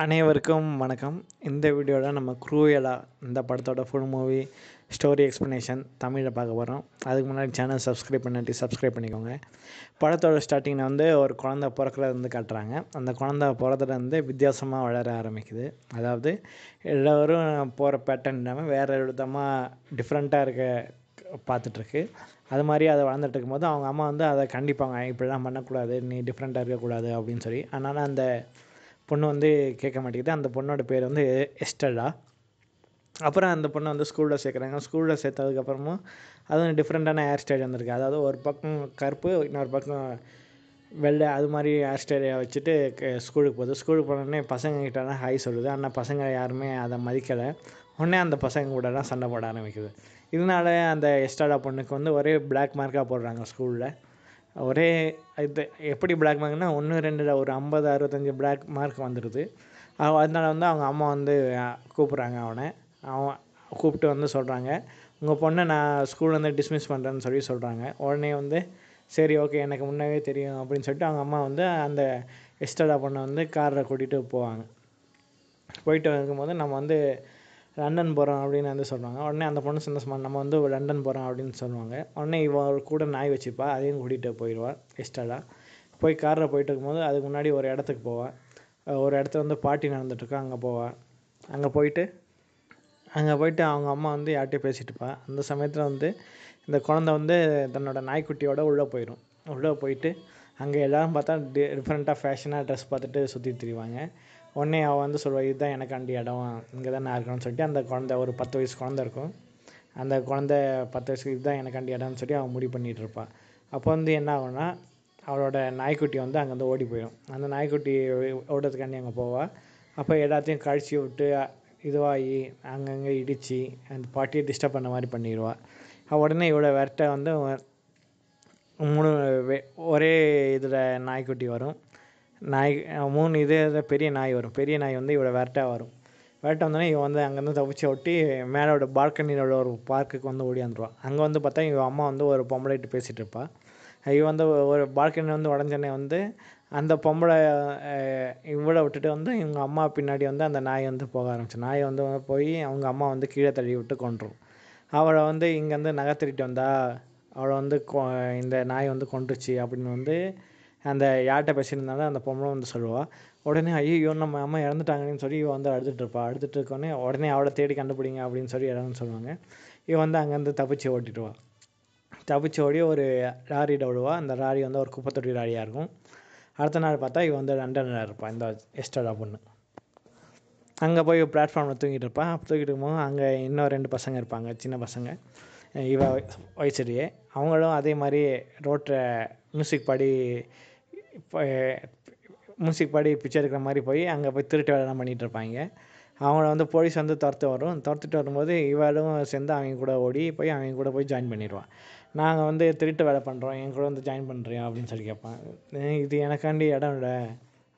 அனைவருக்கும் வணக்கம் இந்த வீடியோவில் நம்ம குரூயலா இந்த படத்தோட ஃபுல் மூவி ஸ்டோரி எக்ஸ்ப்ளனேஷன் தமிழில் பார்க்க போகிறோம் அதுக்கு முன்னாடி சேனல் சப்ஸ்கிரைப் பண்ணிட்டு சப்ஸ்கிரைப் பண்ணிக்கோங்க படத்தோட ஸ்டார்டிங்கில் வந்து ஒரு குழந்த பிறக்கிறது வந்து காட்டுறாங்க அந்த குழந்த பிறத்துலேருந்து வித்தியாசமாக வளர ஆரம்பிக்குது அதாவது எல்லோரும் போகிற பேட்டர்ன் இல்லாமல் வேறு விதமாக டிஃப்ரெண்ட்டாக இருக்க பார்த்துட்ருக்கு அது மாதிரி அதை வளர்ந்துட்டு இருக்கும்போது அவங்க அம்மா வந்து அதை கண்டிப்பாங்க இப்படிலாம் பண்ணக்கூடாது நீ டிஃப்ரெண்ட்டாக இருக்கக்கூடாது அப்படின்னு சொல்லி அதனால் அந்த பொண்ணு வந்து கேட்க மாட்டேங்குது அந்த பொண்ணோட பேர் வந்து எஸ்டல்லா அப்புறம் அந்த பொண்ணை வந்து ஸ்கூலில் சேர்க்குறாங்க ஸ்கூலில் சேர்த்ததுக்கப்புறமும் அதுவும் டிஃப்ரெண்ட்டான ஹேர் ஸ்டைல் வந்திருக்கு அதாவது ஒரு பக்கம் கருப்பு இன்னொரு பக்கம் வெள்ளை அது மாதிரி ஹேர் ஸ்டைலை வச்சுட்டு ஸ்கூலுக்கு போகுது ஸ்கூலுக்கு போனோடனே பசங்கக்கிட்டலாம் ஹாய் சொல்லுது ஆனால் பசங்க யாருமே அதை மதிக்கலை உடனே அந்த பசங்க கூடலாம் சண்டை போட ஆரம்பிக்குது இதனால அந்த எஸ்டாடா பொண்ணுக்கு வந்து ஒரே பிளாக் மார்க்காக போடுறாங்க ஸ்கூலில் ஒரே இது எப்படி பிளாக் மார்க்னால் ஒன்று ரெண்டு ஒரு ஐம்பது அறுபத்தஞ்சி பிளாக் மார்க் வந்துடுது அதனால வந்து அவங்க அம்மா வந்து கூப்பிட்றாங்க அவனை அவன் கூப்பிட்டு வந்து சொல்கிறாங்க உங்கள் பொண்ணை நான் வந்து டிஸ்மிஸ் பண்ணுறேன்னு சொல்லி சொல்கிறாங்க உடனே வந்து சரி ஓகே எனக்கு முன்னாவே தெரியும் அப்படின்னு சொல்லிட்டு அவங்க அம்மா வந்து அந்த எஸ்டடா பொண்ணை வந்து காரில் கூட்டிகிட்டு போவாங்க போயிட்டு இருக்கும்போது நம்ம வந்து லண்டன் போகிறோம் அப்படின்னு வந்து சொல்லுவாங்க உடனே அந்த பொண்ணு சந்தோஷமா நம்ம வந்து லண்டன் போகிறோம் அப்படின்னு சொல்லுவாங்க உடனே இவள் கூட நாய் வச்சுப்பா அதையும் கூட்டிகிட்டு போயிடுவா எக்ஸ்ட்ராலாக போய் காரில் போயிட்டு இருக்கும்போது அதுக்கு முன்னாடி ஒரு இடத்துக்கு போவாள் ஒரு இடத்துல வந்து பாட்டி நடந்துகிட்ருக்கா அங்கே போவாள் அங்கே போயிட்டு அங்கே போயிட்டு அவங்க அம்மா வந்து யார்கிட்டயும் பேசிகிட்டுப்பா அந்த சமயத்தில் வந்து இந்த குழந்த வந்து தன்னோட நாய்க்குட்டியோட உள்ளே போயிடும் உள்ளே போயிட்டு அங்கே எல்லோரும் பார்த்தா டி டிஃப்ரெண்ட்டாக ஃபேஷனாக ட்ரெஸ் பார்த்துட்டு சுற்றி திரிவாங்க உடனே அவள் வந்து சொல்லுவாள் இதுதான் எனக்காண்டி இடம் இங்கே தான் நான் இருக்கணும்னு சொல்லிட்டு அந்த குழந்த ஒரு பத்து வயசு குழந்த இருக்கும் அந்த குழந்த பத்து வயசுக்கு இதுதான் எனக்காண்டி இடம்னு சொல்லி அவன் முடிவு பண்ணிகிட்டு இருப்பாள் அப்போ வந்து என்ன ஆகும்னா அவளோட நாய்க்குட்டி வந்து அங்கேருந்து ஓடி போயிடும் அந்த நாய்க்குட்டி ஓடுறதுக்காண்டி அங்கே போவாள் அப்போ எல்லாத்தையும் கழிச்சு விட்டு இதுவாகி அங்கங்கே இடித்து அந்த பாட்டியை டிஸ்டர்ப் பண்ண மாதிரி பண்ணிடுவாள் உடனே இவ்வளோ விரட்ட வந்து மூணு ஒரே இதில் நாய்க்குட்டி வரும் நாய் மூணு இது பெரிய நாய் வரும் பெரிய நாய் வந்து இவளை விரட்ட வரும் விரட்ட வந்தோடனே இவன் வந்து அங்கேருந்து தப்பிச்சு ஒட்டி மேலோட பால்கனியோட ஒரு பார்க்குக்கு வந்து ஓடி ஓடியாந்துருவான் அங்கே வந்து பார்த்தா இவன் அம்மா வந்து ஒரு பொம்பளைட்டு பேசிகிட்டு இருப்பாள் இவன் வந்து ஒரு பால்கனி வந்து உடஞ்சோடனே வந்து அந்த பொம்பளை இவளை விட்டுட்டு வந்து இவங்க அம்மா பின்னாடி வந்து அந்த நாய் வந்து போக ஆரம்பிச்சு நாய் வந்து போய் அவங்க அம்மா வந்து கீழே தள்ளி விட்டு கொண்டுரும் அவளை வந்து இங்கேருந்து நகர்த்திட்டு வந்தா அவளை வந்து கொ இந்த நாய் வந்து கொண்டுருச்சு அப்படின்னு வந்து அந்த யார்கிட்ட பேசியிருந்தாலும் அந்த பொம்பளை வந்து சொல்லுவாள் உடனே ஐயையோ நம்ம அம்மா இறந்துட்டாங்கன்னு சொல்லி இவன் வந்து அடுத்துட்டு இருப்பாள் அடுத்துட்டு இருக்கோன்னே உடனே அவளை தேடி கண்டுபிடிங்க அப்படின்னு சொல்லி எல்லாரும் சொல்லுவாங்க இவன் வந்து அங்கேருந்து தப்பிச்சு ஓட்டிடுவாள் தப்பிச்சு ஓடி ஒரு லாரியிட விடுவா அந்த லாரி வந்து ஒரு குப்பைத்தொட்டி லாரியாக இருக்கும் அடுத்த நாள் பார்த்தா இவன் வந்து லண்டனில் இருப்பான் இந்த எஸ்டடா பொண்ணு அங்கே போய் பிளாட்ஃபார்மில் தூங்கிட்டு இருப்பான் தூக்கிட்டு இருக்கும்போது அங்கே இன்னும் ரெண்டு பசங்க இருப்பாங்க சின்ன பசங்க இவ வயசுலேயே அவங்களும் அதே மாதிரி ரோட்டில் மியூசிக் பாடி இப்போ மியூசிக் பாடி பிச்சர் எடுக்கிற மாதிரி போய் அங்கே போய் திருட்டு வேலைலாம் பண்ணிகிட்டு இருப்பாங்க அவங்கள வந்து போலீஸ் வந்து துரத்து வரும் துரத்துட்டு வரும்போது இவரும் சேர்ந்து அவங்க கூட ஓடி போய் அவங்க கூட போய் ஜாயின் பண்ணிடுவான் நாங்கள் வந்து திருட்டு வேலை பண்ணுறோம் என் கூட வந்து ஜாயின் பண்ணுறியா அப்படின்னு சொல்லி கேட்பான் இது எனக்காண்டி இடம் இல்லை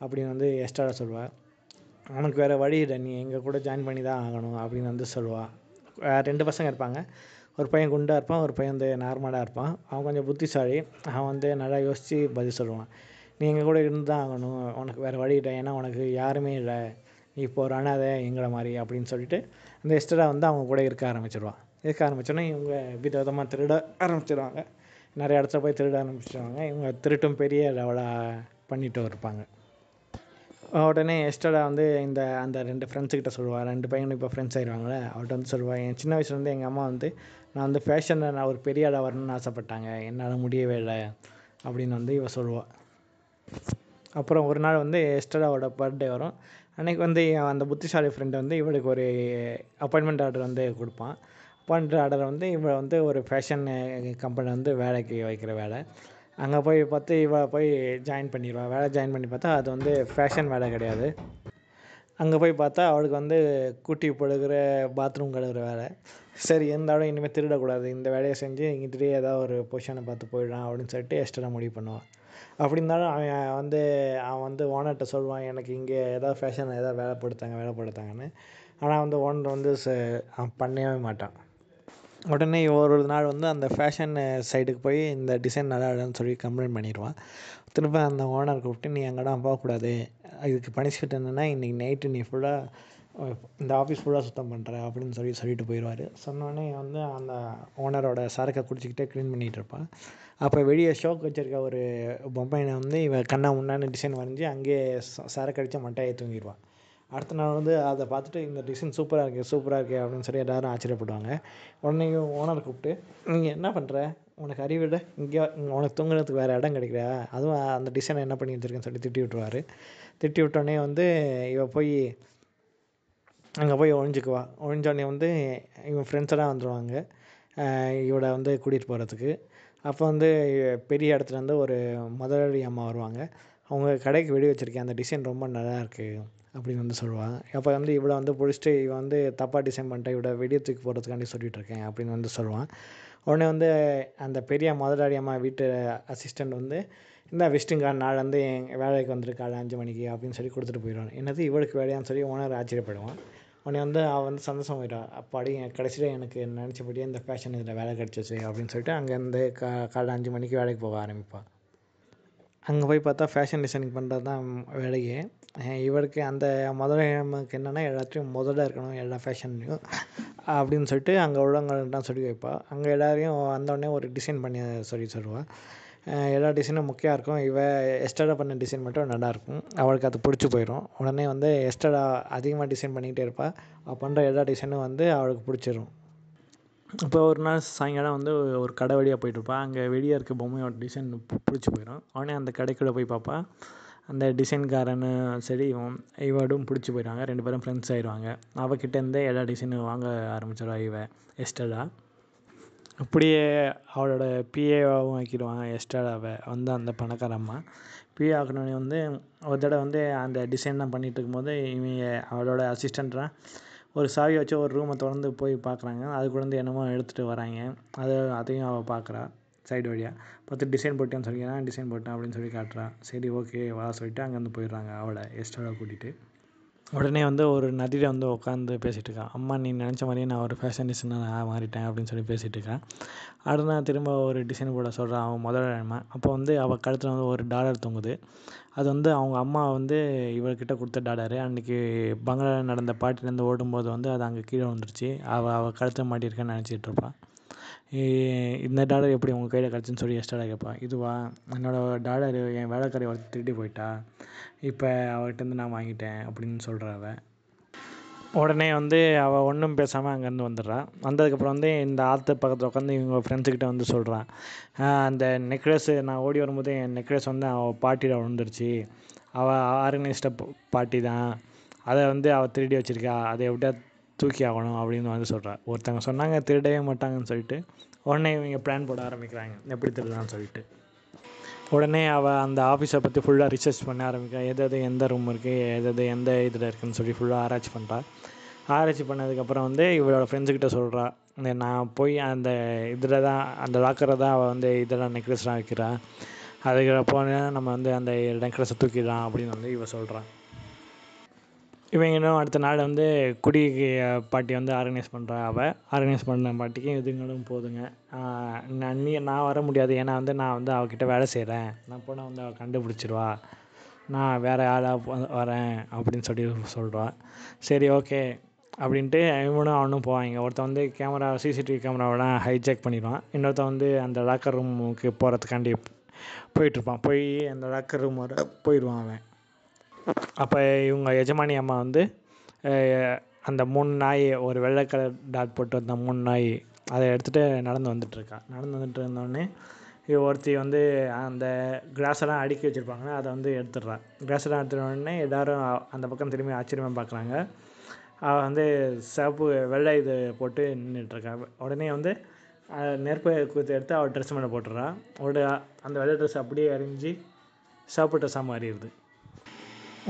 அப்படின்னு வந்து எஸ்டாவில் சொல்லுவாள் உனக்கு வேறு வழி இல்லை நீ எங்கள் கூட ஜாயின் பண்ணி தான் ஆகணும் அப்படின்னு வந்து சொல்லுவாள் ரெண்டு பசங்க இருப்பாங்க ஒரு பையன் குண்டாக இருப்பான் ஒரு பையன் வந்து நார்மலாக இருப்பான் அவன் கொஞ்சம் புத்திசாலி அவன் வந்து நல்லா யோசித்து பதில் சொல்லுவான் நீ எங்கள் கூட இருந்து தான் ஆகணும் உனக்கு வேறு வழி இல்லை ஏன்னா உனக்கு யாருமே இல்லை நீ இப்போ ஒரு அனாதை எங்களை மாதிரி அப்படின்னு சொல்லிட்டு அந்த எஸ்டரா வந்து அவங்க கூட இருக்க ஆரம்பிச்சிடுவா இருக்க ஆரம்பிச்சோன்னே இவங்க விதவிதமாக திருட ஆரம்பிச்சிடுவாங்க நிறைய இடத்துல போய் திருட ஆரம்பிச்சிடுவாங்க இவங்க திருட்டும் பெரிய லெவலாக பண்ணிட்டு இருப்பாங்க உடனே எஸ்டடா வந்து இந்த அந்த ரெண்டு ஃப்ரெண்ட்ஸுக்கிட்ட சொல்லுவாள் ரெண்டு பையனும் இப்போ ஃப்ரெண்ட்ஸ் ஆயிடுவாங்களே அவர்கிட்ட வந்து சொல்லுவாள் என் சின்ன வயசுலேருந்து எங்கள் அம்மா வந்து நான் வந்து ஃபேஷனில் நான் ஒரு பெரிய ஆளாக வரணும்னு ஆசைப்பட்டாங்க என்னால் முடியவே இல்லை அப்படின்னு வந்து இவ சொல்லுவாள் அப்புறம் ஒரு நாள் வந்து எஸ்டராவோட பர்த்டே வரும் அன்றைக்கி வந்து அந்த புத்திசாலி ஃப்ரெண்டு வந்து இவளுக்கு ஒரு அப்பாயின்மெண்ட் ஆர்டர் வந்து கொடுப்பான் அப்பாயின்மெண்ட் ஆர்டர் வந்து இவளை வந்து ஒரு ஃபேஷன் கம்பெனி வந்து வேலைக்கு வைக்கிற வேலை அங்கே போய் பார்த்து இவளை போய் ஜாயின் பண்ணிடுவான் வேலை ஜாயின் பண்ணி பார்த்தா அது வந்து ஃபேஷன் வேலை கிடையாது அங்கே போய் பார்த்தா அவளுக்கு வந்து கூட்டி பழுகிற பாத்ரூம் கழுகிற வேலை சரி இருந்தாலும் இனிமேல் திருடக்கூடாது இந்த வேலையை செஞ்சு இங்கிட்டே ஏதாவது ஒரு பொசிஷனை பார்த்து போயிடலாம் அப்படின்னு சொல்லிட்டு எக்ஸ்ட்ரா முடிவு பண்ணுவான் அப்படி இருந்தாலும் அவன் வந்து அவன் வந்து ஓனர்கிட்ட சொல்லுவான் எனக்கு இங்கே ஏதாவது ஃபேஷனில் ஏதாவது வேலை போட்டு வேலை போட்டு ஆனால் வந்து ஓனர் வந்து ச அவன் பண்ணவே மாட்டான் உடனே ஒரு ஒரு நாள் வந்து அந்த ஃபேஷன் சைடுக்கு போய் இந்த டிசைன் நல்லா இல்லைன்னு சொல்லி கம்ப்ளைண்ட் பண்ணிடுவான் திரும்ப அந்த ஓனர் கூப்பிட்டு நீ அங்கெல்லாம் போகக்கூடாது இதுக்கு பனிஷ்மெண்ட் என்னென்னா இன்றைக்கி நைட்டு நீ ஃபுல்லாக இந்த ஆஃபீஸ் ஃபுல்லாக சுத்தம் பண்ணுறேன் அப்படின்னு சொல்லி சொல்லிட்டு போயிடுவார் சொன்னோடனே வந்து அந்த ஓனரோட சரக்கை குடிச்சிக்கிட்டே க்ளீன் பண்ணிகிட்டு இருப்பான் அப்போ வெளியே ஷோக்கு வச்சுருக்க ஒரு பொம்மையினை வந்து இவன் கண்ணா முன்னான்னு டிசைன் வரைஞ்சி அங்கேயே ச சரக்கு அடித்து மட்டையை தூங்கிடுவான் அடுத்த நாள் வந்து அதை பார்த்துட்டு இந்த டிசைன் சூப்பராக இருக்குது சூப்பராக இருக்குது அப்படின்னு சொல்லி எல்லோரும் ஆச்சரியப்படுவாங்க உடனே ஓனர் கூப்பிட்டு நீங்கள் என்ன பண்ணுற உனக்கு அறிவிட இங்கே உனக்கு தூங்குறதுக்கு வேறு இடம் கிடைக்கிறா அதுவும் அந்த டிசைனை என்ன பண்ணி வச்சுருக்கேன்னு சொல்லி திட்டி விட்டுருவார் திட்டி விட்டோடனே வந்து இவள் போய் அங்கே போய் ஒழிஞ்சிக்குவா ஒழிஞ்சோடனே வந்து இவன் ஃப்ரெண்ட்ஸெல்லாம் வந்துடுவாங்க இவளை வந்து கூட்டிகிட்டு போகிறதுக்கு அப்போ வந்து பெரிய இடத்துலேருந்து ஒரு முதலாளி அம்மா வருவாங்க அவங்க கடைக்கு வெடி வச்சுருக்கேன் அந்த டிசைன் ரொம்ப இருக்குது அப்படின்னு வந்து சொல்லுவாங்க அப்போ வந்து இவளை வந்து பிடிச்சிட்டு இவன் வந்து தப்பாக டிசைன் பண்ணிட்டேன் இவளை வெடியை தூக்கி போடுறதுக்காண்டி சொல்லிகிட்ருக்கேன் அப்படின்னு வந்து சொல்லுவான் உடனே வந்து அந்த பெரிய முதலாளி அம்மா வீட்டு அசிஸ்டண்ட் வந்து இந்த விஷ்ணுங்கா நாள் வந்து என் வேலைக்கு வந்திருக்காள் அஞ்சு மணிக்கு அப்படின்னு சொல்லி கொடுத்துட்டு போயிடுவான் என்னது இவளுக்கு வேலையான்னு சொல்லி ஓனர் ஆச்சரியப்படுவான் உடனே வந்து அவள் வந்து சந்தோஷம் சந்தோஷமாயிட்டா அப்பாடி கடைசியில் எனக்கு நினச்சபடியே இந்த ஃபேஷன் இதில் வேலை கிடச்சிச்சு அப்படின்னு சொல்லிட்டு அங்கேருந்து கா காலைல அஞ்சு மணிக்கு வேலைக்கு போக ஆரம்பிப்பாள் அங்கே போய் பார்த்தா ஃபேஷன் டிசைனிங் பண்ணுறது தான் வேலையே இவருக்கு அந்த நமக்கு என்னென்னா எல்லாத்தையும் முதல்ல இருக்கணும் எல்லா ஃபேஷன்லையும் அப்படின்னு சொல்லிட்டு அங்கே உள்ளவங்கள்ட்ட சொல்லி வைப்பாள் அங்கே எல்லோரையும் வந்தோடனே ஒரு டிசைன் பண்ணி சொல்லி சொல்லுவாள் எல்லா டிசைனும் மொக்கையாக இருக்கும் இவள் எஸ்டடா பண்ண டிசைன் மட்டும் நல்லாயிருக்கும் அவளுக்கு அது பிடிச்சி போயிடும் உடனே வந்து எஸ்டடா அதிகமாக டிசைன் பண்ணிக்கிட்டே இருப்பாள் அவள் பண்ணுற எல்லா டிசைனும் வந்து அவளுக்கு பிடிச்சிரும் இப்போ ஒரு நாள் சாயங்காலம் வந்து ஒரு கடை வழியாக போயிட்டுருப்பா அங்கே வெளியே இருக்க பொம்மையோட டிசைன் பிடிச்சி போயிடும் உடனே அந்த கடைக்குள்ளே போய் பார்ப்பா அந்த டிசைன்காரனு சரி இவன் இவடும் பிடிச்சி போயிடுவாங்க ரெண்டு பேரும் ஃப்ரெண்ட்ஸ் ஆயிடுவாங்க அவகிட்டேருந்தே எல்லா டிசைனும் வாங்க ஆரம்பிச்சிடுவா இவ எஸ்டடா அப்படியே அவளோட பிஏவாகவும் ஆக்கிடுவாங்க எஸ்ட்ராடாவை வந்து அந்த பணக்காரம்மா பிஏ ஆக்கினோன்னே வந்து ஒரு தடவை வந்து அந்த டிசைன்லாம் பண்ணிகிட்ருக்கும்போது இவங்க அவளோட அசிஸ்டண்ட்டாக ஒரு சாவியை வச்சு ஒரு ரூமை தொடர்ந்து போய் பார்க்குறாங்க அதுக்குள்ளேருந்து என்னமோ எடுத்துகிட்டு வராங்க அது அதையும் அவள் பார்க்குறா சைடு வழியாக பார்த்து டிசைன் போட்டேன்னு சொல்லி டிசைன் போட்டேன் அப்படின்னு சொல்லி காட்டுறா சரி ஓகே வா சொல்லிட்டு அங்கேருந்து போயிடுறாங்க அவளை எஸ்ட்ராடாவை கூட்டிகிட்டு உடனே வந்து ஒரு நதியில் வந்து உட்காந்து பேசிகிட்டு இருக்கான் அம்மா நீ நினச்ச மாதிரியே நான் ஒரு ஃபேஷன் டிசைனாக நான் மாறிட்டேன் அப்படின்னு சொல்லி பேசிகிட்டு இருக்கேன் அடுத்து நான் திரும்ப ஒரு டிசைன் போட சொல்கிறேன் அவன் முதல் நிலைமை அப்போ வந்து அவள் கழுத்தில் வந்து ஒரு டாலர் தொங்குது அது வந்து அவங்க அம்மா வந்து இவர்கிட்ட கொடுத்த டாலர் அன்றைக்கி பங்களாவில் நடந்த பாட்டிலேருந்து ஓடும்போது வந்து அது அங்கே கீழே விழுந்துருச்சு அவள் அவள் கழுத்தில் மாட்டியிருக்கேன்னு நினச்சிட்ருப்பான் இந்த டாலர் எப்படி உங்கள் கையில் கிடச்சின்னு சொல்லி எஸ்ட்ராவாக கேட்பான் இதுவா என்னோடய டாலரு என் வேலைக்காரி ஒருத்தி திருடிட்டு போயிட்டா இப்போ அவர்கிட்டருந்து நான் வாங்கிட்டேன் அப்படின்னு சொல்கிறா உடனே வந்து அவள் ஒன்றும் பேசாமல் அங்கேருந்து வந்துடுறா வந்ததுக்கப்புறம் வந்து இந்த ஆற்று பக்கத்தில் உட்காந்து இவங்க ஃப்ரெண்ட்ஸுக்கிட்ட வந்து சொல்கிறான் அந்த நெக்லஸ்ஸு நான் ஓடி வரும்போது என் நெக்லஸ் வந்து அவள் பாட்டியில் விழுந்துருச்சு அவள் ஆர்கனைஸ்ட பாட்டி தான் அதை வந்து அவள் திருடி வச்சுருக்கா அதை எப்படியா தூக்கி ஆகணும் அப்படின்னு வந்து சொல்கிறா ஒருத்தவங்க சொன்னாங்க திருடவே மாட்டாங்கன்னு சொல்லிட்டு உடனே இவங்க பிளான் போட ஆரம்பிக்கிறாங்க எப்படி திருடலான்னு சொல்லிட்டு உடனே அவள் அந்த ஆஃபீஸை பற்றி ஃபுல்லாக ரிசர்ச் பண்ண ஆரம்பிக்கிறா எதாவது எந்த ரூம் இருக்குது எதாவது எந்த இதில் இருக்குதுன்னு சொல்லி ஃபுல்லாக ஆராய்ச்சி பண்ணுறாள் ஆராய்ச்சி பண்ணதுக்கப்புறம் வந்து இவளோட ஃப்ரெண்ட்ஸுக்கிட்ட சொல்கிறா இந்த நான் போய் அந்த இதில் தான் அந்த லாக்கரை தான் அவள் வந்து இதெல்லாம் நெக்லஸ்லாம் வைக்கிறாள் அதுக்கப்புறம் நம்ம வந்து அந்த நெக்லஸை தூக்கிடலாம் அப்படின்னு வந்து இவள் சொல்கிறான் இவங்க இன்னும் அடுத்த நாள் வந்து குடி பாட்டி வந்து ஆர்கனைஸ் பண்ணுறா அவள் ஆர்கனைஸ் பண்ண பாட்டிக்கும் இதுங்களும் போதுங்க நான் நீ நான் வர முடியாது ஏன்னா வந்து நான் வந்து அவகிட்ட வேலை செய்கிறேன் நான் போனால் வந்து அவள் கண்டுபிடிச்சிடுவா நான் வேறு ஆளாக வரேன் அப்படின்னு சொல்லி சொல்கிறான் சரி ஓகே அப்படின்ட்டு இவனும் அவனும் போவாங்க ஒருத்தன் வந்து கேமரா சிசிடிவி கேமராவெலாம் ஹைஜாக் பண்ணிடுவான் இன்னொருத்தன் வந்து அந்த லாக்கர் ரூமுக்கு போகிறதுக்காண்டி போயிட்டுருப்பான் போய் அந்த லாக்கர் ரூம் வர போயிடுவான் அவன் அப்போ இவங்க எஜமானி அம்மா வந்து அந்த மூணு நாய் ஒரு வெள்ளை கலர் டாட் போட்டு வந்த மூணு நாய் அதை எடுத்துகிட்டு நடந்து வந்துட்டுருக்கா நடந்து வந்துட்டு இருந்தோடனே ஒருத்தி வந்து அந்த கிளாஸ் எல்லாம் அடுக்கி வச்சுருப்பாங்கன்னா அதை வந்து எடுத்துடுறான் கிளாஸ் எல்லாம் எடுத்துடோடனே எல்லோரும் அந்த பக்கம் திரும்பி ஆச்சரியமாக பார்க்குறாங்க அவள் வந்து சிவப்பு வெள்ளை இது போட்டு நின்றுட்டுருக்கா உடனே வந்து நெருப்பு குத்து எடுத்து அவள் ட்ரெஸ் மேலே போட்டுடுறான் உடனே அந்த வெள்ளை ட்ரெஸ் அப்படியே அறிஞ்சு சாப்பிட்ட சாமாரிடுது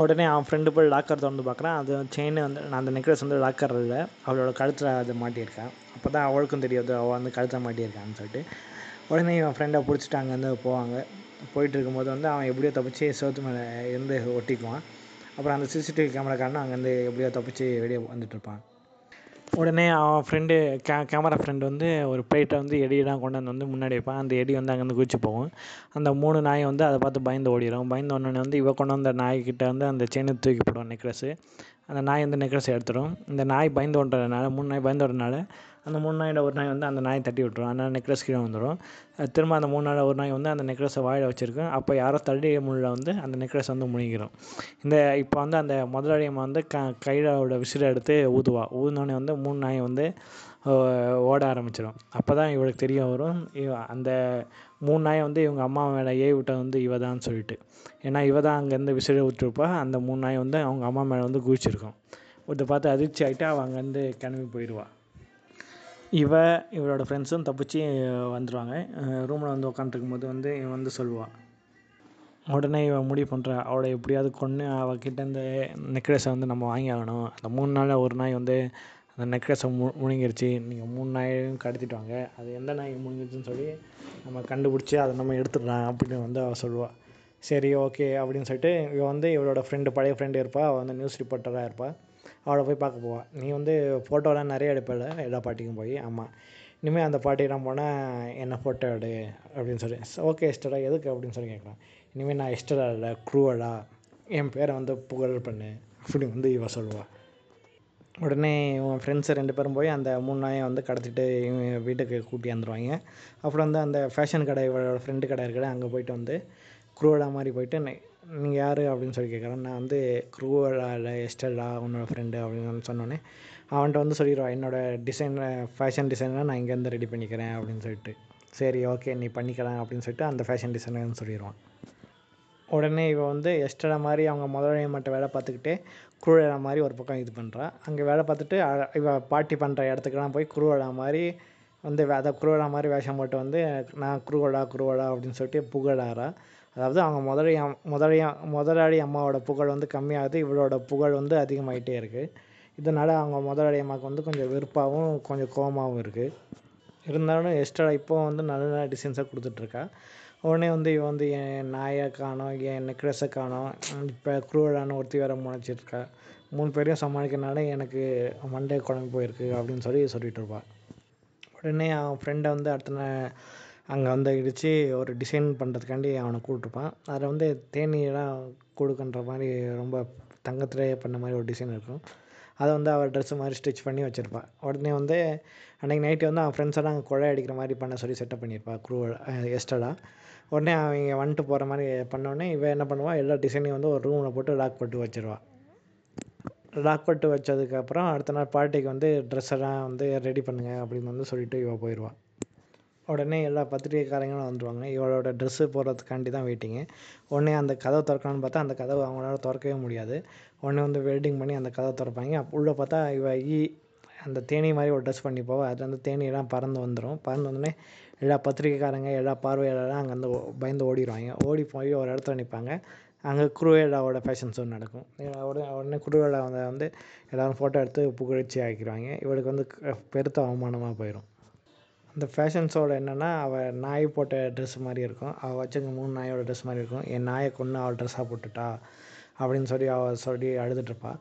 உடனே அவன் ஃப்ரெண்டு போய் லாக்கர் திறந்து பார்க்குறான் அது செயின் வந்து நான் அந்த நெக்லஸ் வந்து லாக்கர் இல்லை அவளோட கழுத்தில் அது மாட்டியிருக்கான் அப்போ தான் அவளுக்கும் தெரியாது அவள் வந்து கழுத்தில் மாட்டியிருக்கான்னு சொல்லிட்டு உடனே இவன் ஃப்ரெண்டை பிடிச்சிட்டு அங்கேருந்து போவாங்க போயிட்டு இருக்கும்போது வந்து அவன் எப்படியோ தப்பிச்சு சோத்து மேலே இருந்து ஒட்டிக்குவான் அப்புறம் அந்த சிசிடிவி காரணம் அங்கேருந்து எப்படியோ தப்பிச்சு வெளியே இருப்பான் உடனே அவன் ஃப்ரெண்டு கே கேமரா ஃப்ரெண்டு வந்து ஒரு பிளேட்டை வந்து எடியெலாம் கொண்டாந்து வந்து முன்னாடி வைப்பான் அந்த எடி வந்து அங்கேருந்து குதித்து போகும் அந்த மூணு நாய் வந்து அதை பார்த்து பயந்து ஓடிடும் பயந்து உடனே வந்து இவ கொண்டு வந்த நாய்கிட்ட வந்து அந்த செயினை தூக்கி போடுவான் நெக்லஸு அந்த நாய் வந்து நெக்லஸ் எடுத்துடும் இந்த நாய் பயந்து ஓடுறதுனால மூணு நாய் பயந்து ஓடுறதுனால அந்த மூணு நாயில் ஒரு நாய் வந்து அந்த நாயை தட்டி விட்டுரும் அந்த நெக்லஸ் கீழே வந்துடும் திரும்ப அந்த மூணு நாளில் ஒரு நாய் வந்து அந்த நெக்லஸை வாயில் வச்சுருக்கும் அப்போ யாரோ தள்ளி முள்ள வந்து அந்த நெக்லஸ் வந்து முழுங்கிடும் இந்த இப்போ வந்து அந்த முதலாளியம் வந்து க கையிலோட விசிலை எடுத்து ஊதுவா ஊதுனோடனே வந்து மூணு நாய் வந்து ஓட ஆரம்பிச்சிடும் அப்போ தான் இவளுக்கு தெரிய வரும் அந்த மூணு நாய் வந்து இவங்க அம்மா மேலே ஏய் விட்டது வந்து இவ தான் சொல்லிட்டு ஏன்னா இவ தான் அங்கேருந்து விசிறி விட்டுருப்பா அந்த மூணு நாய் வந்து அவங்க அம்மா மேலே வந்து குதிச்சிருக்கும் இதை பார்த்து அதிர்ச்சி ஆகிட்டு அவள் அங்கேருந்து கிளம்பி போயிடுவாள் இவ இவரோட ஃப்ரெண்ட்ஸும் தப்பிச்சு வந்துடுவாங்க ரூமில் வந்து உக்காந்துருக்கும் போது வந்து இவன் வந்து சொல்லுவாள் உடனே இவன் முடிவு பண்ணுறா அவளை எப்படியாவது கொண்டு அவகிட்ட இந்த நெக்லஸை வந்து நம்ம வாங்கி ஆகணும் அந்த மூணு நாளில் ஒரு நாய் வந்து அந்த நெக்லஸை மு முழுங்கிருச்சு நீங்கள் மூணு நாயையும் கடத்திட்டு வாங்க அது எந்த நாய் முழுங்கிருச்சுன்னு சொல்லி நம்ம கண்டுபிடிச்சி அதை நம்ம எடுத்துடலாம் அப்படின்னு வந்து அவள் சொல்லுவாள் சரி ஓகே அப்படின்னு சொல்லிட்டு இவன் வந்து இவளோட ஃப்ரெண்டு பழைய ஃப்ரெண்டு இருப்பாள் அவள் வந்து நியூஸ் ரிப்போர்ட்டராக இருப்பாள் அவளை போய் பார்க்க போவேன் நீ வந்து ஃபோட்டோலாம் நிறைய எடுப்பல்ல எல்லா பாட்டிக்கும் போய் ஆமாம் இனிமேல் அந்த பாட்டிகிட்டலாம் போனால் என்னை ஃபோட்டோ எடு அப்படின்னு சொல்லி ஓகே எஸ்டடா எதுக்கு அப்படின்னு சொல்லி கேட்கலாம் இனிமேல் நான் எஸ்டடா இல்லை க்ரூவலா என் பேரை வந்து புகழ் பண்ணு அப்படி வந்து இவள் சொல்லுவாள் உடனே இவன் ஃப்ரெண்ட்ஸு ரெண்டு பேரும் போய் அந்த மூணு நாயை வந்து கடத்திட்டு இவன் வீட்டுக்கு கூட்டி வந்துடுவாங்க அப்புறம் வந்து அந்த ஃபேஷன் கடை இவளோட ஃப்ரெண்டு கடை இருக்கிற அங்கே போயிட்டு வந்து குரூவலாக மாதிரி போயிட்டு நீங்கள் யார் அப்படின்னு சொல்லி கேட்குறேன் நான் வந்து க்ரூவலா இல்லை எஸ்டெல்லா உன்னோட ஃப்ரெண்டு அப்படின்னு சொன்னோன்னே அவன்கிட்ட வந்து சொல்லிடுவான் என்னோடய டிசைன் ஃபேஷன் டிசைனை நான் இங்கேருந்து ரெடி பண்ணிக்கிறேன் அப்படின்னு சொல்லிட்டு சரி ஓகே நீ பண்ணிக்கலாம் அப்படின்னு சொல்லிட்டு அந்த ஃபேஷன் டிசைனர்னு சொல்லிடுவான் உடனே இவன் வந்து எஸ்டடா மாதிரி அவங்க முதலாளி மட்டும் வேலை பார்த்துக்கிட்டே குருவிழா மாதிரி ஒரு பக்கம் இது பண்ணுறான் அங்கே வேலை பார்த்துட்டு இவன் பாட்டி பண்ணுற இடத்துக்குலாம் போய் குருவிழா மாதிரி வந்து அதை குருவிழா மாதிரி வேஷம் போட்டு வந்து நான் குருவலா குருவலா அப்படின்னு சொல்லிட்டு புகழாரா அதாவது அவங்க முதலை முதலையா முதலாளி அம்மாவோட புகழ் வந்து கம்மியாகுது இவளோட புகழ் வந்து அதிகமாகிட்டே இருக்குது இதனால் அவங்க முதலாளி அம்மாவுக்கு வந்து கொஞ்சம் வெறுப்பாகவும் கொஞ்சம் கோபமாகவும் இருக்குது இருந்தாலும் எஸ்டரா இப்போ வந்து நல்ல நல்ல டிசைன்ஸாக கொடுத்துட்ருக்கா உடனே வந்து இவன் வந்து என் நாயை காணும் என் நெக்லஸை காணும் இப்போ குரூவலான ஒருத்தி வேற முளைச்சிருக்கா மூணு பேரையும் சமாளிக்கனால எனக்கு மண்டே குழம்பு போயிருக்கு அப்படின்னு சொல்லி சொல்லிகிட்டு இருப்பாள் உடனே அவன் ஃப்ரெண்டை வந்து அடுத்த அங்கே வந்து இடித்து ஒரு டிசைன் பண்ணுறதுக்காண்டி அவனை கூப்பிட்ருப்பான் அதில் வந்து தேனீலாம் கொடுக்குன்ற மாதிரி ரொம்ப தங்கத்திலேயே பண்ண மாதிரி ஒரு டிசைன் இருக்கும் அதை வந்து அவள் ட்ரெஸ்ஸு மாதிரி ஸ்டிச் பண்ணி வச்சுருப்பாள் உடனே வந்து அன்றைக்கி நைட்டு வந்து அவன் ஃப்ரெண்ட்ஸெல்லாம் அங்கே குழாய் அடிக்கிற மாதிரி பண்ண சொல்லி செட்டப் பண்ணியிருப்பாள் குரூ எஸ்டடாக உடனே அவங்க வந்துட்டு போகிற மாதிரி பண்ணோடனே இவன் என்ன பண்ணுவாள் எல்லா டிசைனையும் வந்து ஒரு ரூமில் போட்டு லாக் போட்டு வச்சுருவாள் லாக் போட்டு வச்சதுக்கப்புறம் அடுத்த நாள் பார்ட்டிக்கு வந்து ட்ரெஸ்ஸெல்லாம் வந்து ரெடி பண்ணுங்க அப்படின்னு வந்து சொல்லிட்டு இவள் போயிடுவாள் உடனே எல்லா பத்திரிகைக்காரங்களும் வந்துடுவாங்க இவளோட ட்ரெஸ்ஸு போடுறதுக்காண்டி தான் வெயிட்டிங்கு உடனே அந்த கதவை திறக்கணும்னு பார்த்தா அந்த கதவை அவங்களால திறக்கவே முடியாது உடனே வந்து வெல்டிங் பண்ணி அந்த கதவை திறப்பாங்க அப்போ உள்ளே பார்த்தா இவ ஈ அந்த தேனி மாதிரி ஒரு ட்ரெஸ் பண்ணி போவோம் அதுலேருந்து தேனியெல்லாம் பறந்து வந்துடும் பறந்து வந்தோடனே எல்லா பத்திரிகைக்காரங்க எல்லா பார்வையாளர்லாம் வந்து பயந்து ஓடிடுவாங்க ஓடி போய் ஒரு இடத்துல நிற்பாங்க அங்கே குருவேலாவோட ஃபேஷன் ஷோ நடக்கும் உடனே உடனே குருவேலா வந்து எல்லோரும் ஃபோட்டோ எடுத்து புகழ்ச்சி ஆக்கிடுவாங்க இவளுக்கு வந்து பெருத்த அவமானமாக போயிடும் அந்த ஃபேஷன் ஷோவில் என்னென்னா அவள் நாய் போட்ட ட்ரெஸ் மாதிரி இருக்கும் அவள் வச்சுருந்த மூணு நாயோட ட்ரெஸ் மாதிரி இருக்கும் என் நாயை கொண்டு அவள் ட்ரெஸ்ஸாக போட்டுட்டா அப்படின்னு சொல்லி அவள் சொல்லி அழுதுட்டுருப்பாள்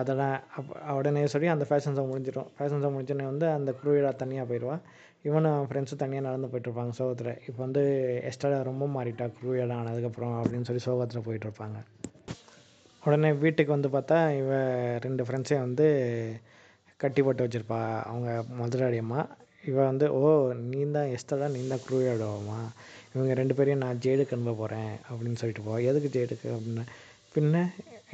அதெல்லாம் அப் உடனே சொல்லி அந்த ஃபேஷன் ஷோ முடிஞ்சிடும் ஃபேஷன் ஷோ முடிஞ்சோடனே வந்து அந்த குருவிழா தனியாக போயிடுவாள் இவனும் அவன் ஃப்ரெண்ட்ஸும் தனியாக நடந்து போயிட்டுருப்பாங்க சோகத்தில் இப்போ வந்து எஸ்டா ரொம்ப மாறிட்டா குருவிழா ஆனதுக்கப்புறம் அப்படின்னு சொல்லி சோகத்தில் போயிட்டுருப்பாங்க உடனே வீட்டுக்கு வந்து பார்த்தா இவன் ரெண்டு ஃப்ரெண்ட்ஸையும் வந்து கட்டி போட்டு வச்சுருப்பா அவங்க முதலாளி அம்மா இவன் வந்து ஓ நீ தான் எஸ்தடா நீ தான் குரூயோடவமா இவங்க ரெண்டு பேரையும் நான் ஜேடுக்கு அனுப்ப போகிறேன் அப்படின்னு சொல்லிட்டு போவான் எதுக்கு ஜெயிலுக்கு அப்படின்னா பின்ன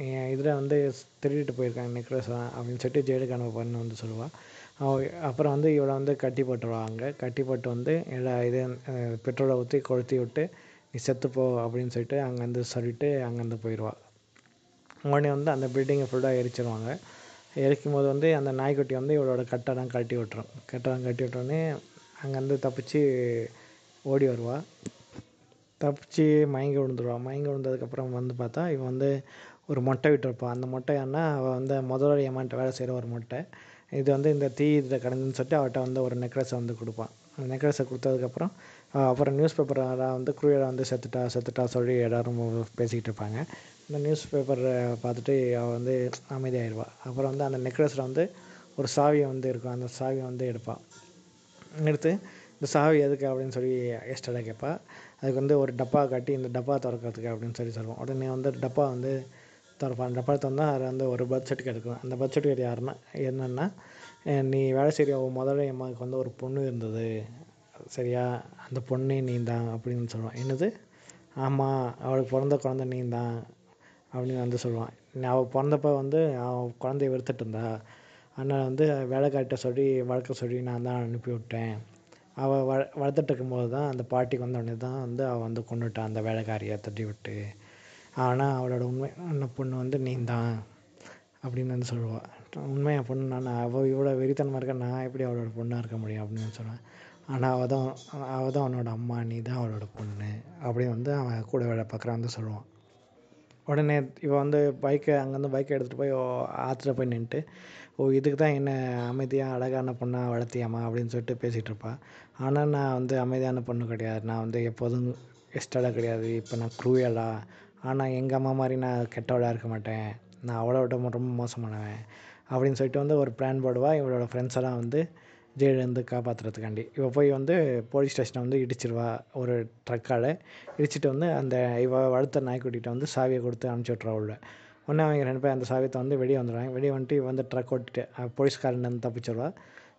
என் இதில் வந்து திருடிட்டு போயிருக்காங்க நெக்லஸ் அப்படின்னு சொல்லிட்டு ஜேடுக்கு அனுப்ப போகிறேன்னு வந்து சொல்லுவாள் அப்புறம் வந்து இவளை வந்து கட்டி போட்டுருவாங்க கட்டி போட்டு வந்து எல்லா இது பெட்ரோலை ஊற்றி கொளுத்தி விட்டு நீ செத்துப்போ அப்படின்னு சொல்லிட்டு அங்கேருந்து சொல்லிவிட்டு அங்கேருந்து போயிடுவாள் உடனே வந்து அந்த பில்டிங்கை ஃபுல்லாக எரிச்சிருவாங்க இறைக்கும் போது வந்து அந்த நாய்க்குட்டி வந்து இவளோட கட்டடம் கட்டி விட்டுரும் கட்டடம் கட்டி விட்டோடனே அங்கேருந்து தப்பிச்சு ஓடி வருவாள் தப்பிச்சு மயங்கி விழுந்துருவாள் மயங்கி விழுந்ததுக்கப்புறம் வந்து பார்த்தா இவன் வந்து ஒரு மொட்டை விட்டுருப்பான் அந்த மொட்டை ஏன்னா அவள் வந்து முதலாளி அம்மான்ட்டு வேலை செய்கிற ஒரு மொட்டை இது வந்து இந்த தீ இதில் கடந்துன்னு சொல்லிட்டு அவட்ட வந்து ஒரு நெக்லஸை வந்து கொடுப்பான் அந்த நெக்லஸை கொடுத்ததுக்கப்புறம் அப்புறம் நியூஸ் பேப்பராக வந்து க்ரூயராக வந்து செத்துட்டா செத்துட்டா சொல்லி எல்லோரும் பேசிக்கிட்டு இருப்பாங்க அந்த நியூஸ் பேப்பரை பார்த்துட்டு அவள் வந்து அமைதியாயிடுவாள் அப்புறம் வந்து அந்த நெக்லஸில் வந்து ஒரு சாவியை வந்து இருக்கும் அந்த சாவியை வந்து எடுப்பாள் எடுத்து இந்த சாவி எதுக்கு அப்படின்னு சொல்லி எஸ்டடாக கேட்பாள் அதுக்கு வந்து ஒரு டப்பா கட்டி இந்த டப்பா திறக்கிறதுக்கு அப்படின்னு சொல்லி சொல்லுவோம் உடனே வந்து டப்பா வந்து திறப்பான் டப்பா திறந்தால் அதில் வந்து ஒரு பர்த் சர்டிஃபிகேட் இருக்கும் அந்த பர்த் சர்டிஃபிகேட் யாருன்னா என்னென்னா நீ வேலை செய்கிற முதல்ல எம்மாவுக்கு வந்து ஒரு பொண்ணு இருந்தது சரியா அந்த பொண்ணே நீ தான் அப்படின்னு சொல்லுவான் என்னது ஆமாம் அவளுக்கு பிறந்த குழந்த நீ தான் அப்படின்னு வந்து சொல்லுவான் அவள் பிறந்தப்ப வந்து அவன் குழந்தைய வெறுத்துட்டு இருந்தா அதனால் வந்து வேலைக்காரிட்ட சொல்லி வளர்க்க சொல்லி நான் தான் அனுப்பி விட்டேன் அவள் வள வளர்த்துட்டு இருக்கும்போது தான் அந்த பாட்டிக்கு உடனே தான் வந்து அவள் வந்து கொண்டுட்டான் அந்த வேலைக்காரியை தட்டி விட்டு ஆனால் அவளோட உண்மை அந்த பொண்ணு வந்து நீ தான் அப்படின்னு வந்து சொல்லுவாள் உண்மையாக பொண்ணு நான் அவள் இவ்வளோ வெறித்தனமாக இருக்க நான் எப்படி அவளோட பொண்ணாக இருக்க முடியும் அப்படின்னு சொல்லுவேன் ஆனால் அவள் தான் அவள் தான் அவனோட அம்மா நீ தான் அவளோட பொண்ணு அப்படின்னு வந்து அவன் கூட வேலை பார்க்குறான் வந்து சொல்லுவான் உடனே இவன் வந்து பைக்கை அங்கேருந்து பைக்கை எடுத்துகிட்டு போய் ஆற்றுல போய் நின்றுட்டு ஓ இதுக்கு தான் என்ன அமைதியாக அழகான பொண்ணாக வளர்த்தியாமா அப்படின்னு சொல்லிட்டு பேசிகிட்டு இருப்பான் ஆனால் நான் வந்து அமைதியான பொண்ணு கிடையாது நான் வந்து எப்போதும் எஸ்டடாக கிடையாது இப்போ நான் குரூயலா ஆனால் எங்கள் அம்மா மாதிரி நான் கெட்டவளாக இருக்க மாட்டேன் நான் அவளை விட ரொம்ப மோசமானவன் அப்படின்னு சொல்லிட்டு வந்து ஒரு பிளான் போடுவாள் இவளோட ஃப்ரெண்ட்ஸ் எல்லாம் வந்து ஜெயிலேருந்து காப்பாற்றுறதுக்காண்டி இவள் போய் வந்து போலீஸ் ஸ்டேஷனை வந்து இடிச்சிருவா ஒரு ட்ரக்கால் இடிச்சிட்டு வந்து அந்த இவள் வளர்த்த நாய்க்குட்டிகிட்ட வந்து சாவியை கொடுத்து அனுப்பிச்சி விட்றா உள்ள உடனே அவங்க ரெண்டு பேர் அந்த சாவியத்தை வந்து வெளியே வந்துடுவாங்க வெளியே வந்துட்டு இவன் வந்து ட்ரக் ஓட்டிட்டு போலீஸ்காரன் வந்து தப்பிச்சிடுவா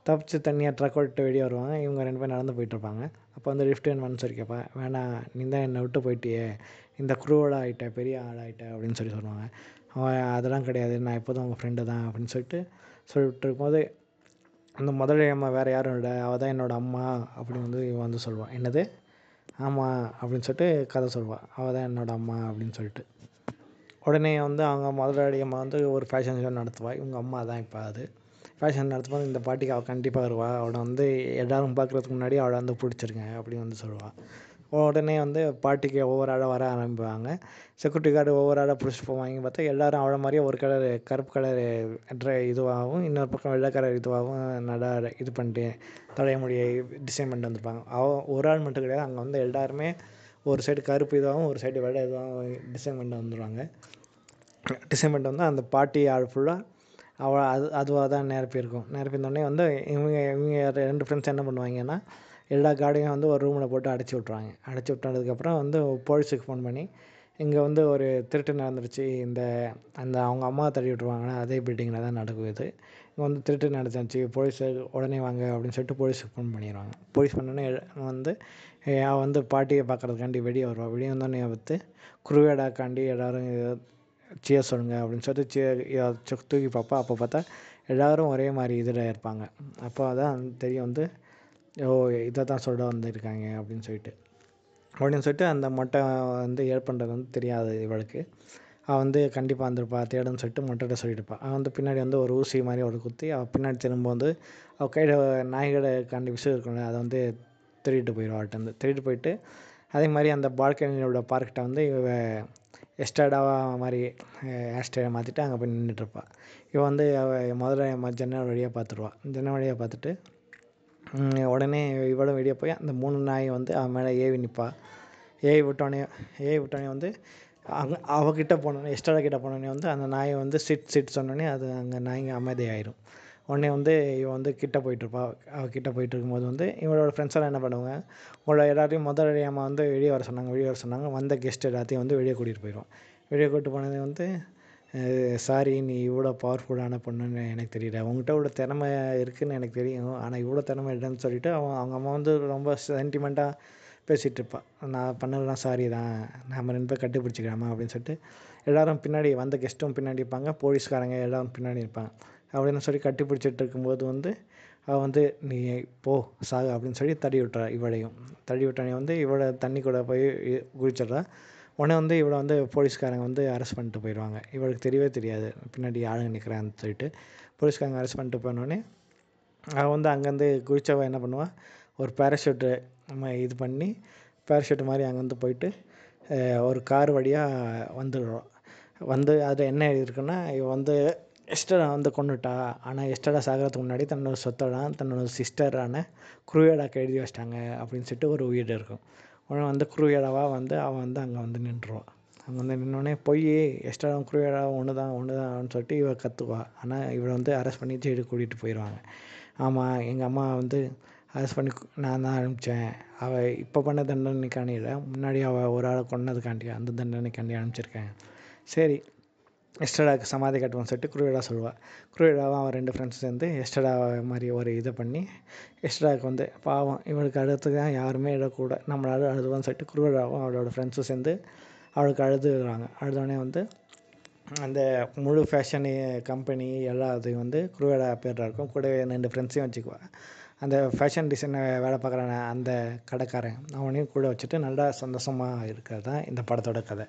தப்பிச்சு தனியாக ட்ரக் ஓட்டிட்டு வெளியே வருவாங்க இவங்க ரெண்டு பேரும் நடந்து போயிட்டுருப்பாங்க அப்போ வந்து லிஃப்ட் என் மனசு கேட்பேன் வேணாம் நீ தான் என்னை விட்டு போயிட்டியே இந்த குரூவோட ஆகிட்ட பெரிய ஆளாகிட்ட அப்படின்னு சொல்லி சொல்லுவாங்க அவன் அதெல்லாம் கிடையாது நான் எப்போதும் உங்கள் ஃப்ரெண்டு தான் அப்படின்னு சொல்லிட்டு சொல்லிட்டு இருக்கும்போது அந்த மதுரை அம்மா வேறு யாரும் இல்லை அவள் தான் என்னோடய அம்மா அப்படின்னு வந்து இவன் வந்து சொல்லுவான் என்னது ஆமாம் அப்படின்னு சொல்லிட்டு கதை சொல்லுவான் அவள் தான் என்னோடய அம்மா அப்படின்னு சொல்லிட்டு உடனே வந்து அவங்க முதலாளி அம்மா வந்து ஒரு ஃபேஷன் ஷோ நடத்துவாள் இவங்க அம்மா தான் இப்போ அது ஃபேஷன் நடத்தும்போது இந்த பாட்டிக்கு அவள் கண்டிப்பாக வருவாள் அவளை வந்து எல்லோரும் பார்க்குறதுக்கு முன்னாடி அவளை வந்து பிடிச்சிருங்க அப்படின்னு வந்து சொல்லுவாள் உடனே வந்து பாட்டிக்கு ஒவ்வொரு ஆளாக வர ஆரம்பிப்பாங்க செக்யூரிட்டி கார்டு ஒவ்வொரு ஆளாக பிடிச்சிட்டு போவாங்க பார்த்தா எல்லோரும் அவளை மாதிரியே ஒரு கலர் கருப்பு கலர் ட்ரை இதுவாகவும் இன்னொரு பக்கம் வெள்ளை கலர் இதுவாகவும் நல்லா இது பண்ணிட்டு தலைமுடியை டிசைன் பண்ணிட்டு வந்திருப்பாங்க அவ ஒரு ஆள் மட்டும் கிடையாது அங்கே வந்து எல்லாருமே ஒரு சைடு கருப்பு இதுவாகவும் ஒரு சைடு வெள்ளை இதுவாகவும் டிசைன் பண்ணிட்டு வந்துடுவாங்க டிசைன் பண்ணிட்டு வந்தால் அந்த பாட்டி ஆள் ஃபுல்லாக அவள் அது அதுவாக தான் நிரப்பியிருக்கும் நிரப்பியிருந்தோடனே வந்து இவங்க இவங்க ரெண்டு ஃப்ரெண்ட்ஸ் என்ன பண்ணுவாங்கன்னா எல்லா கார்டையும் வந்து ஒரு ரூமில் போட்டு அடைச்சி விட்ருவாங்க அடைச்சி விட்டானதுக்கப்புறம் வந்து போலீஸுக்கு ஃபோன் பண்ணி இங்கே வந்து ஒரு திருட்டு நடந்துருச்சு இந்த அந்த அவங்க அம்மா தள்ளி விட்ருவாங்கன்னா அதே பில்டிங்கில் தான் நடக்குது இங்கே வந்து திருட்டு நடந்துச்சு போலீஸு உடனே வாங்க அப்படின்னு சொல்லிட்டு போலீஸுக்கு ஃபோன் பண்ணிடுவாங்க போலீஸ் பண்ணோன்னே வந்து அவன் வந்து பாட்டியை பார்க்குறதுக்காண்டி வெளியே வருவான் வெளியே வந்தோடனே வந்து குருவேடாக்காண்டி எல்லோரும் சியர் சொல்லுங்க அப்படின்னு சொல்லிட்டு சீ தூக்கி பார்ப்பா அப்போ பார்த்தா எல்லோரும் ஒரே மாதிரி இதில் இருப்பாங்க அப்போ தான் தெரியும் வந்து ஓ இதை தான் சொல்ல வந்திருக்காங்க அப்படின்னு சொல்லிட்டு அப்படின்னு சொல்லிட்டு அந்த மொட்டை வந்து பண்ணுறது வந்து தெரியாது இவளுக்கு அவள் வந்து கண்டிப்பாக வந்திருப்பா தேடுன்னு சொல்லிட்டு மொட்டைகிட்ட சொல்லிட்டுப்பா அவன் வந்து பின்னாடி வந்து ஒரு ஊசி மாதிரி அவளை குத்தி அவள் பின்னாடி திரும்பும்போது அவள் கையில் நாய்களை கண்டு விஷயம் இருக்கும்ல அதை வந்து திருடிட்டு போயிடுவாள்கிட்ட வந்து திருடிட்டு போயிட்டு அதே மாதிரி அந்த பால்கனியோட பார்க்கிட்ட வந்து இவ எஸ்டடாவாக மாதிரி ஹேர்ஸ்டைலை மாற்றிட்டு அங்கே போய் நின்றுட்டுருப்பாள் இவன் வந்து அவள் முதல்ல ஜன்னல் வழியாக பார்த்துருவா ஜன்னல் வழியாக பார்த்துட்டு உடனே இவ்வளோ வெளியே போய் அந்த மூணு நாய் வந்து அவன் மேலே ஏவி நிற்பாள் ஏவி விட்டோடனே ஏவி விட்டோன்னே வந்து அங்கே அவகிட்ட போனோடனே எஸ்டரா கிட்ட போனோடனே வந்து அந்த நாயை வந்து சிட் சிட் சொன்னோடனே அது அங்கே நாய்ங்க அமைதியாயிரும் உடனே வந்து இவன் வந்து போயிட்டுருப்பாள் போயிட்டுருப்பா அவகிட்ட போயிட்டு இருக்கும்போது வந்து இவளோட ஃப்ரெண்ட்ஸெல்லாம் என்ன பண்ணுவாங்க உங்களோட எல்லாரையும் முதல் அம்மா வந்து வெளியே வர சொன்னாங்க வெளியே வர சொன்னாங்க வந்த கெஸ்ட் எல்லாத்தையும் வந்து வெளியே கூட்டிகிட்டு போயிடும் வெளியே கூட்டு போனது வந்து சாரி நீ இவ்வளோ பவர்ஃபுல்லான பொண்ணுன்னு எனக்கு தெரியல உன்கிட்ட இவ்வளோ திறமை இருக்குதுன்னு எனக்கு தெரியும் ஆனால் இவ்வளோ திறமை இல்லைன்னு சொல்லிவிட்டு அவன் அவங்க அம்மா வந்து ரொம்ப சென்டிமெண்ட்டாக இருப்பான் நான் பண்ணலாம் சாரி தான் நம்ம ரெண்டு பேர் கட்டுப்பிடிச்சிக்கலாமா அப்படின்னு சொல்லிட்டு எல்லோரும் பின்னாடி வந்த கெஸ்ட்டும் பின்னாடி இருப்பாங்க போலீஸ்காரங்க எல்லோரும் பின்னாடி இருப்பாங்க அப்படின்னு சொல்லி கட்டுப்பிடிச்சிட்டு இருக்கும்போது வந்து அவள் வந்து நீ போ சாகு அப்படின்னு சொல்லி தள்ளி விட்டுறா இவளையும் தள்ளி விட்டோடனே வந்து இவளை தண்ணி கூட போய் குளிச்சிடுறா உடனே வந்து இவளை வந்து போலீஸ்காரங்க வந்து அரெஸ்ட் பண்ணிட்டு போயிடுவாங்க இவளுக்கு தெரியவே தெரியாது பின்னாடி ஆளுங்க நிற்கிறான்னு சொல்லிட்டு போலீஸ்காரங்க அரெஸ்ட் பண்ணிட்டு போனோடனே அவள் வந்து அங்கேருந்து குறிச்சவ என்ன பண்ணுவாள் ஒரு பேராஷூட்டு இது பண்ணி பேராஷூட் மாதிரி அங்கேருந்து போயிட்டு ஒரு கார் வழியாக வந்துடுறோம் வந்து அதில் என்ன இருக்குன்னா இவன் வந்து எஸ்டரை வந்து கொண்டுட்டா ஆனால் எஸ்டடா சாகிறதுக்கு முன்னாடி தன்னோட சொத்தடான் தன்னோட சிஸ்டரான குருவேடாக்கு எழுதி வச்சிட்டாங்க அப்படின்னு சொல்லிட்டு ஒரு உயிர் இருக்கும் உடனே வந்து குருவியடாவாக வந்து அவன் வந்து அங்கே வந்து நின்றுவான் அங்கே வந்து நின்னோடனே போய் எக்ஸ்ட்ரா குருவியடா ஒன்று தான் ஒன்று தான் சொல்லிட்டு இவள் கற்றுவா ஆனால் இவளை வந்து அரெஸ்ட் பண்ணி ஜெயிலுக்கு கூட்டிகிட்டு போயிடுவாங்க ஆமாம் எங்கள் அம்மா வந்து அரெஸ்ட் பண்ணி நான் தான் ஆரம்பித்தேன் அவள் இப்போ பண்ண தண்டனைக்காண்டி இல்லை முன்னாடி அவள் ஒரு ஆளை கொன்னதுக்காண்டி அந்த தண்டனைக்காண்டி அனுப்பிச்சிருக்கேன் சரி எஸ்டடாவுக்கு சமாதி கட்டுவோம்னு சொல்லிட்டு குருவிடா சொல்லுவாள் குருவிடாவும் அவன் ரெண்டு ஃப்ரெண்ட்ஸ் சேர்ந்து எஸ்டடா மாதிரி ஒரு இதை பண்ணி எஸ்டடாவுக்கு வந்து பாவம் இவளுக்கு அழுத்து தான் யாருமே இடக்கூட நம்மளால அழுதுவான்னு சொல்லிட்டு குருவிடாவும் அவளோட ஃப்ரெண்ட்ஸும் சேர்ந்து அவளுக்கு அழுதுறாங்க அழுதோடனே வந்து அந்த முழு ஃபேஷனு கம்பெனி எல்லா இதையும் வந்து குருவேடா பேரில் இருக்கும் கூடவே ரெண்டு ஃப்ரெண்ட்ஸையும் வச்சுக்குவா அந்த ஃபேஷன் டிசைனை வேலை பார்க்குற அந்த கடைக்காரன் அவனையும் கூட வச்சுட்டு நல்லா சந்தோஷமாக இருக்கிறது தான் இந்த படத்தோட கதை